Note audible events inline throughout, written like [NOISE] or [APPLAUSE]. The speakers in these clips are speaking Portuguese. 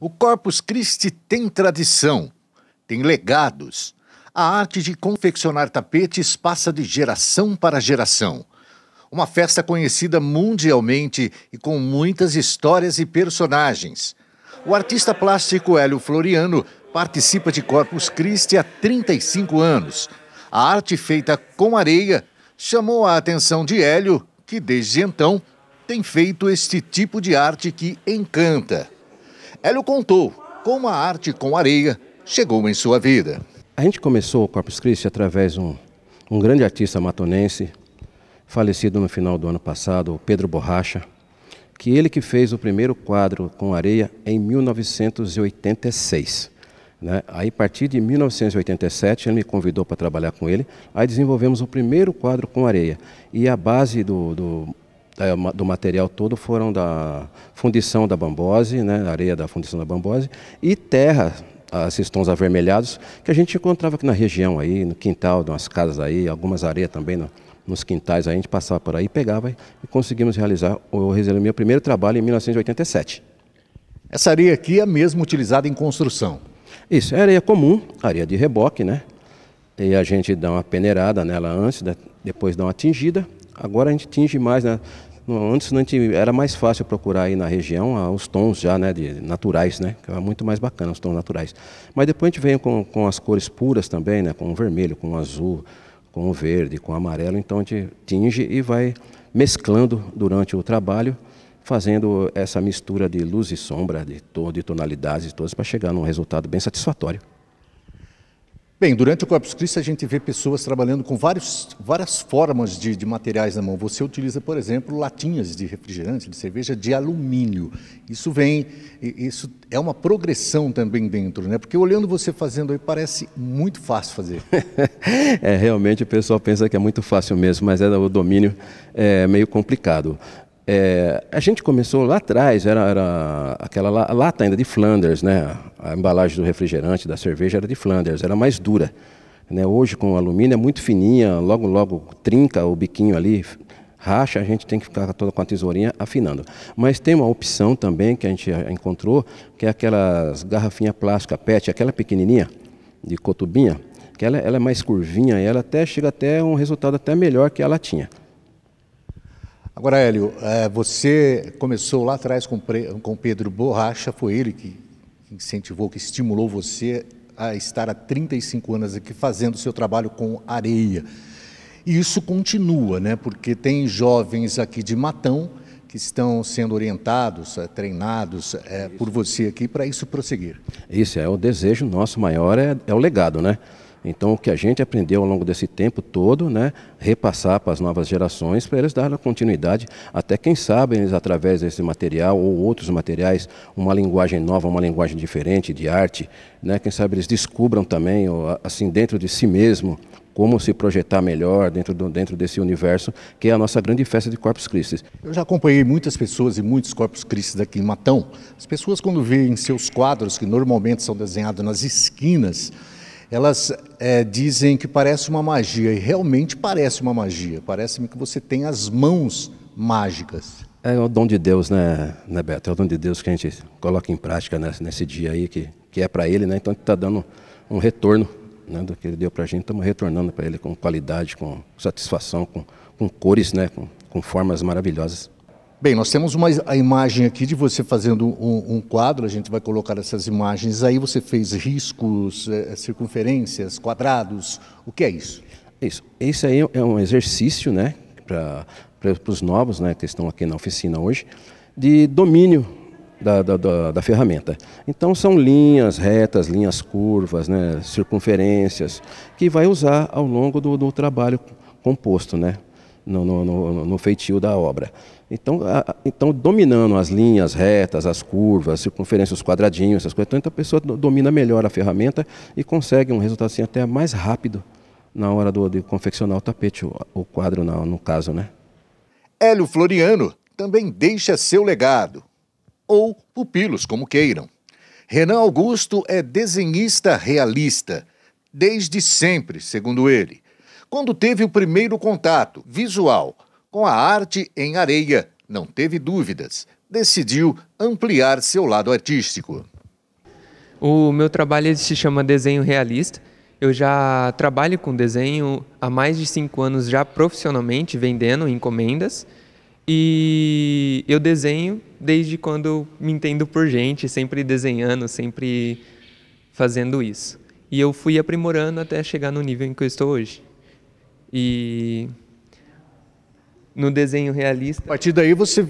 O Corpus Christi tem tradição, tem legados. A arte de confeccionar tapetes passa de geração para geração. Uma festa conhecida mundialmente e com muitas histórias e personagens. O artista plástico Hélio Floriano participa de Corpus Christi há 35 anos. A arte feita com areia chamou a atenção de Hélio, que desde então tem feito este tipo de arte que encanta. Hélio contou como a arte com areia chegou em sua vida. A gente começou o Corpus Christi através de um, um grande artista matonense, falecido no final do ano passado, o Pedro Borracha, que ele que fez o primeiro quadro com areia em 1986. Né? Aí, a partir de 1987, ele me convidou para trabalhar com ele. Aí desenvolvemos o primeiro quadro com areia. E a base do, do do material todo foram da fundição da Bambose, né, areia da fundição da Bambose, e terra, esses tons avermelhados, que a gente encontrava aqui na região, aí, no quintal de umas casas aí, algumas areias também no, nos quintais, aí, a gente passava por aí, pegava e conseguimos realizar o, meu primeiro trabalho em 1987. Essa areia aqui é mesmo utilizada em construção? Isso, é areia comum, areia de reboque, né? E a gente dá uma peneirada nela antes, né? depois dá uma tingida. Agora a gente tinge mais, né? Antes não, era mais fácil procurar aí na região ah, os tons já né, de, naturais, né? Que era muito mais bacana os tons naturais. Mas depois a gente vem com, com as cores puras também, né? Com o vermelho, com o azul, com o verde, com o amarelo. Então a gente tinge e vai mesclando durante o trabalho, fazendo essa mistura de luz e sombra, de, to, de tonalidades todas, para chegar num resultado bem satisfatório. Bem, durante o Corpus Christi a gente vê pessoas trabalhando com vários, várias formas de, de, materiais na mão. Você utiliza, por exemplo, latinhas de refrigerante, de cerveja de alumínio. Isso vem, isso é uma progressão também dentro, né? Porque olhando você fazendo aí parece muito fácil fazer. [LAUGHS] é, realmente o pessoal pensa que é muito fácil mesmo, mas é o domínio é meio complicado. É, a gente começou lá atrás, era, era aquela lata ainda de Flanders, né? a embalagem do refrigerante, da cerveja, era de Flanders, era mais dura. Né? Hoje, com alumínio, é muito fininha, logo, logo trinca o biquinho ali, racha, a gente tem que ficar toda com a tesourinha afinando. Mas tem uma opção também que a gente eh, encontrou, que é aquelas garrafinha plástica PET, aquela pequenininha, de cotubinha, que ela, é, ela é mais curvinha e ela até chega até um resultado até melhor que a latinha. Agora, Hélio, eh, você começou lá atrás com, o Pedro Borracha, foi ele que incentivou, que estimulou você a estar há 35 anos aqui fazendo o seu trabalho com areia. E isso continua, né? porque tem jovens aqui de Matão que estão sendo orientados, eh, treinados é, por você aqui para isso prosseguir. Isso é o desejo nosso maior, é, é o legado, né? Então, o que a gente aprendeu ao longo desse tempo todo, né, repassar para as novas gerações, para eles darem continuidade, até quem sabe eles, através desse material ou outros materiais, uma linguagem nova, uma linguagem diferente de arte, né, quem sabe eles descubram também, ou, assim, dentro de si mesmo, como se projetar melhor dentro, do, dentro desse universo, que é a nossa grande festa de Corpus Christi. Eu já acompanhei muitas pessoas e muitos Corpus Christi aqui em Matão. As pessoas, quando veem seus quadros, que normalmente são desenhados nas esquinas, elas é, dizem que parece uma magia, e realmente parece uma magia. Parece-me que você tem as mãos mágicas. É o dom de Deus, né, né, Beto? É o dom de Deus que a gente coloca em prática nesse, nesse dia aí, que, que é para ele, né? Então está dando um retorno né, do que ele deu para a gente, estamos retornando para ele com qualidade, com satisfação, com, com cores, né, com, com formas maravilhosas. Bem, nós temos uma a imagem aqui de você fazendo um, um, quadro, a gente vai colocar essas imagens aí. Você fez riscos, é, circunferências, quadrados. O que é isso? Isso. Isso aí é um exercício, né, para os novos, né, que estão aqui na oficina hoje, de domínio da, da, da, da, ferramenta. Então são linhas retas, linhas curvas, né, circunferências, que vai usar ao longo do, do trabalho composto, né, no, no, no, no feitio da obra. Então, a, então, dominando as linhas retas, as curvas, circunferências, os quadradinhos, essas coisas, então, então a pessoa domina melhor a ferramenta e consegue um resultado assim até mais rápido na hora do, de confeccionar o tapete, o, o quadro no, no caso, né? Hélio Floriano também deixa seu legado, ou pupilos, como queiram. Renan Augusto é desenhista realista, desde sempre, segundo ele. Quando teve o primeiro contato visual com a arte em areia, não teve dúvidas. Decidiu ampliar seu lado artístico. O meu trabalho se chama Desenho Realista. Eu já trabalho com desenho há mais de cinco anos, já profissionalmente, vendendo encomendas. E eu desenho desde quando me entendo por gente, sempre desenhando, sempre fazendo isso. E eu fui aprimorando até chegar no nível em que eu estou hoje. E no desenho realista. A partir daí você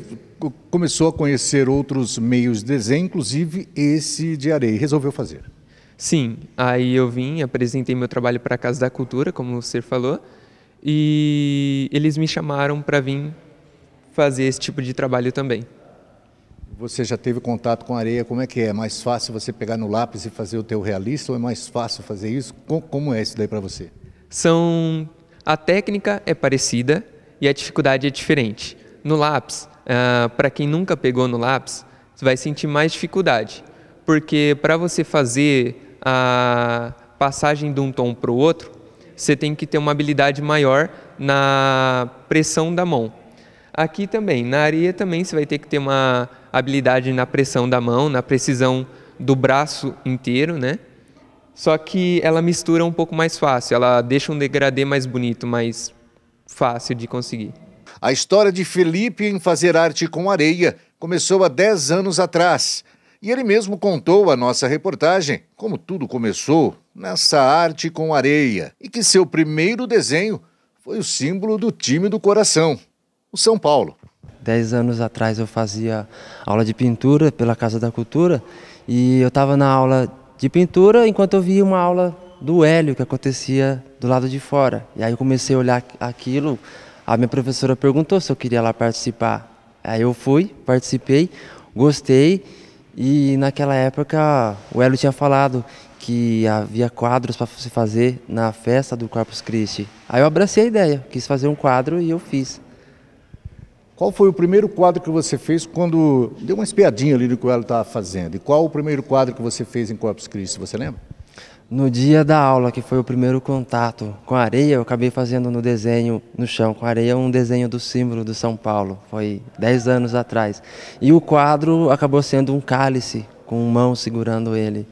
começou a conhecer outros meios de desenho, inclusive esse de areia, resolveu fazer. Sim, aí eu vim, apresentei meu trabalho para a Casa da Cultura, como você falou, e eles me chamaram para vir fazer esse tipo de trabalho também. Você já teve contato com areia, como é que é? É mais fácil você pegar no lápis e fazer o teu realista ou é mais fácil fazer isso? Como é isso daí para você? São... A técnica é parecida, e a dificuldade é diferente. No lápis, uh, ah, para quem nunca pegou no lápis, você vai sentir mais dificuldade, porque para você fazer a passagem de um tom para o outro, você tem que ter uma habilidade maior na pressão da mão. Aqui também, na areia também você vai ter que ter uma habilidade na pressão da mão, na precisão do braço inteiro, né? Só que ela mistura um pouco mais fácil, ela deixa um degradê mais bonito, mas fácil de conseguir. A história de Felipe em fazer arte com areia começou há 10 anos atrás. E ele mesmo contou à nossa reportagem como tudo começou nessa arte com areia e que seu primeiro desenho foi o símbolo do time do coração, o São Paulo. Dez anos atrás eu fazia aula de pintura pela Casa da Cultura e eu estava na aula de pintura enquanto eu via uma aula do hélio que acontecia do lado de fora. E aí eu comecei a olhar aquilo, a minha professora perguntou se eu queria lá participar. Aí eu fui, participei, gostei e naquela época o hélio tinha falado que havia quadros para se fazer na festa do Corpus Christi. Aí eu abracei a ideia, quis fazer um quadro e eu fiz. Qual foi o primeiro quadro que você fez quando. Deu uma espiadinha ali do que o Hélio estava fazendo. E qual o primeiro quadro que você fez em Corpus Christi, você lembra? No dia da aula, que foi o primeiro contato com a areia, eu acabei fazendo no desenho no chão com a areia um desenho do símbolo do São Paulo. Foi 10 anos atrás. E o quadro acabou sendo um cálice com mão segurando ele.